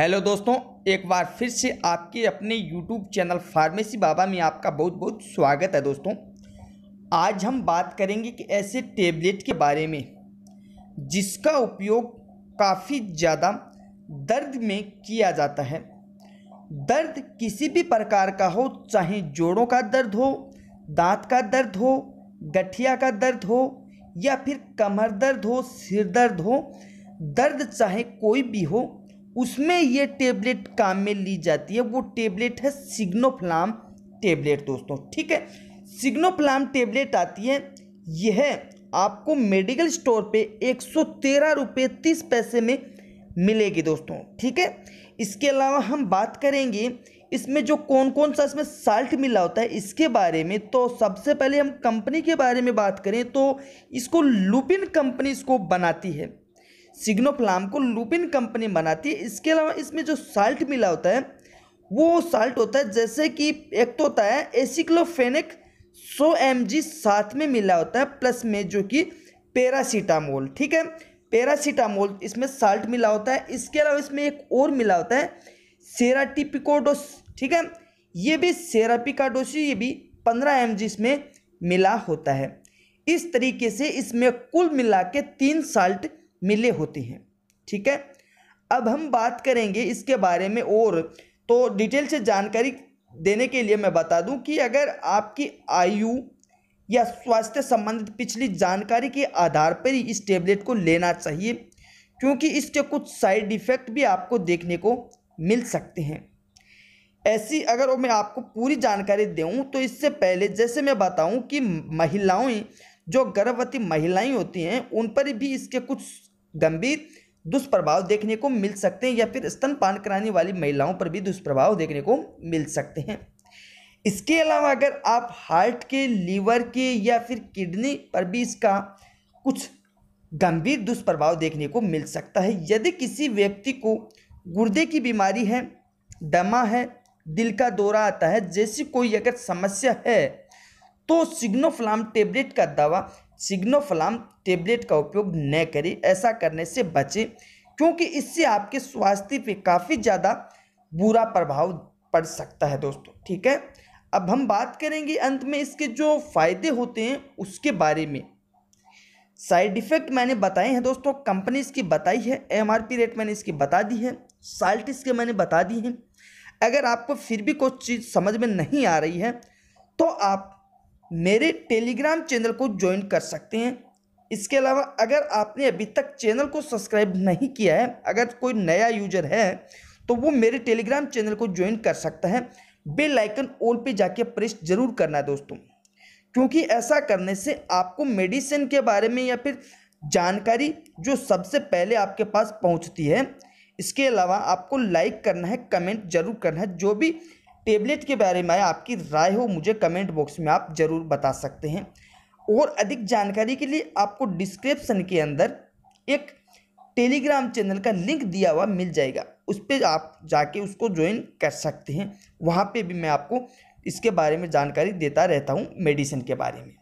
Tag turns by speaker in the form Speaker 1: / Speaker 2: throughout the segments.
Speaker 1: hello दोस्तों एक बार फिर से आपके अपने यूट्यूब चैनल फार्मेसी बाबा में आपका बहुत बहुत स्वागत है दोस्तों आज हम बात करेंगे कि ऐसे टेबलेट के बारे में जिसका उपयोग काफ़ी ज़्यादा दर्द में किया जाता है दर्द किसी भी प्रकार का हो चाहे जोड़ों का दर्द हो दांत का दर्द हो गठिया का दर्द हो या फिर कमर दर्द हो सिर दर्द हो दर्द चाहे कोई भी हो उसमें ये टेबलेट काम में ली जाती है वो टेबलेट है सिग्नोफ्लाम टेबलेट दोस्तों ठीक है सिग्नोफ्लाम टेबलेट आती है यह आपको मेडिकल स्टोर पे एक सौ तेरह रुपये तीस पैसे में मिलेगी दोस्तों ठीक है इसके अलावा हम बात करेंगे इसमें जो कौन कौन सा इसमें साल्ट मिला होता है इसके बारे में तो सबसे पहले हम कंपनी के बारे में बात करें तो इसको लुपिन कंपनी इसको बनाती है सिग्नोफ्लाम को लुपिन कंपनी बनाती है इसके अलावा इसमें जो साल्ट मिला होता है वो साल्ट होता है जैसे कि एक तो होता है एसिक्लोफेनिक सौ एम साथ में मिला होता है प्लस में जो कि पैरासीटामोल ठीक है पैरासीटामोल इसमें साल्ट मिला होता है इसके अलावा इसमें एक और मिला होता है सेराटिपिकोडोस ठीक है ये भी सेरापिकाडोसी ये भी पंद्रह एम इसमें मिला होता है इस तरीके से इसमें कुल मिला के तीन साल्ट मिले होते हैं ठीक है अब हम बात करेंगे इसके बारे में और तो डिटेल से जानकारी देने के लिए मैं बता दूं कि अगर आपकी आयु या स्वास्थ्य संबंधित पिछली जानकारी के आधार पर ही इस टेबलेट को लेना चाहिए क्योंकि इसके कुछ साइड इफ़ेक्ट भी आपको देखने को मिल सकते हैं ऐसी अगर मैं आपको पूरी जानकारी दूँ तो इससे पहले जैसे मैं बताऊँ कि महिलाएं जो गर्भवती महिलाएं होती हैं उन पर भी इसके कुछ गंभीर दुष्प्रभाव देखने को मिल सकते हैं या फिर स्तनपान कराने वाली महिलाओं पर भी दुष्प्रभाव देखने को मिल सकते हैं इसके अलावा अगर आप हार्ट के लीवर के या फिर किडनी पर भी इसका कुछ गंभीर दुष्प्रभाव देखने को मिल सकता है यदि किसी व्यक्ति को गुर्दे की बीमारी है दमा है दिल का दौरा आता है जैसी कोई अगर समस्या है तो सिग्नोफ्लाम टेबलेट का दवा सिग्नोफलाम टेबलेट का उपयोग न करें ऐसा करने से बचें क्योंकि इससे आपके स्वास्थ्य पे काफ़ी ज़्यादा बुरा प्रभाव पड़ सकता है दोस्तों ठीक है अब हम बात करेंगे अंत में इसके जो फ़ायदे होते हैं उसके बारे में साइड इफ़ेक्ट मैंने बताए हैं दोस्तों कंपनी इसकी बताई है एम रेट मैंने इसकी बता दी है साल्ट इसके मैंने बता दी है अगर आपको फिर भी कुछ चीज़ समझ में नहीं आ रही है तो आप मेरे टेलीग्राम चैनल को ज्वाइन कर सकते हैं इसके अलावा अगर आपने अभी तक चैनल को सब्सक्राइब नहीं किया है अगर कोई नया यूजर है तो वो मेरे टेलीग्राम चैनल को ज्वाइन कर सकता है बेल आइकन ऑल पे जाके प्रेस जरूर करना है दोस्तों क्योंकि ऐसा करने से आपको मेडिसिन के बारे में या फिर जानकारी जो सबसे पहले आपके पास पहुंचती है इसके अलावा आपको लाइक करना है कमेंट जरूर करना है जो भी टेबलेट के बारे में आपकी राय हो मुझे कमेंट बॉक्स में आप ज़रूर बता सकते हैं और अधिक जानकारी के लिए आपको डिस्क्रिप्सन के अंदर एक टेलीग्राम चैनल का लिंक दिया हुआ मिल जाएगा उस पर आप जाके उसको ज्वाइन कर सकते हैं वहाँ पे भी मैं आपको इसके बारे में जानकारी देता रहता हूँ मेडिसिन के बारे में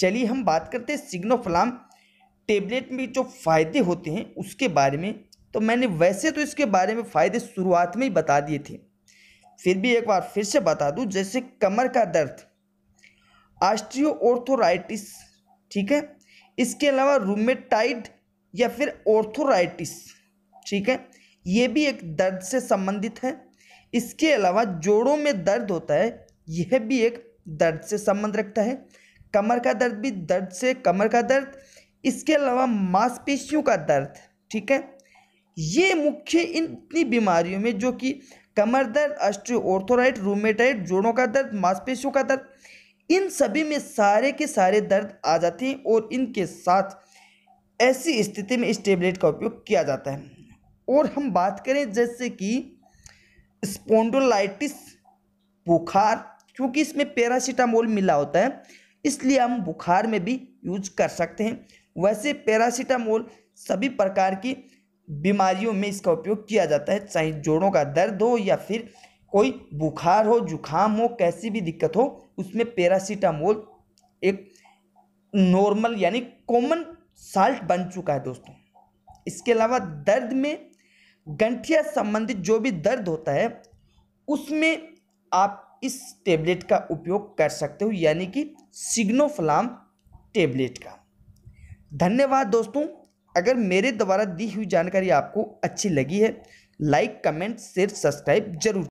Speaker 1: चलिए हम बात करते हैं सिग्नोफ्लाम टेबलेट में जो फ़ायदे होते हैं उसके बारे में तो मैंने वैसे तो इसके बारे में फ़ायदे शुरुआत में ही बता दिए थे फिर भी एक बार फिर से बता दूं जैसे कमर का दर्द आस्ट्रियो ऑर्थोराइटिस ठीक है इसके अलावा रूमेटाइड या फिर ऑर्थोराइटिस ठीक है ये भी एक दर्द से संबंधित है इसके अलावा जोड़ों में दर्द होता है यह भी एक दर्द से संबंध रखता है कमर का दर्द भी दर्द से कमर का दर्द इसके अलावा मांसपेशियों का दर्द ठीक है ये मुख्य इन इतनी बीमारियों में जो कि कमर दर्द अस्ट्रियोर्थोराइट रूमेटाइट जोड़ों का दर्द मांसपेशियों का दर्द इन सभी में सारे के सारे दर्द आ जाते हैं और इनके साथ ऐसी स्थिति में इस टेबलेट का उपयोग किया जाता है और हम बात करें जैसे कि स्पोंडोलाइटिस बुखार क्योंकि इसमें पैरासीटामोल मिला होता है इसलिए हम बुखार में भी यूज कर सकते हैं वैसे पैरासीटामोल सभी प्रकार की बीमारियों में इसका उपयोग किया जाता है चाहे जोड़ों का दर्द हो या फिर कोई बुखार हो जुखाम हो कैसी भी दिक्कत हो उसमें पैरासीटामोल एक नॉर्मल यानी कॉमन साल्ट बन चुका है दोस्तों इसके अलावा दर्द में गंठिया संबंधित जो भी दर्द होता है उसमें आप इस टेबलेट का उपयोग कर सकते हो यानी कि सिग्नोफलाम टेबलेट का धन्यवाद दोस्तों अगर मेरे द्वारा दी हुई जानकारी आपको अच्छी लगी है लाइक कमेंट शेयर सब्सक्राइब जरूर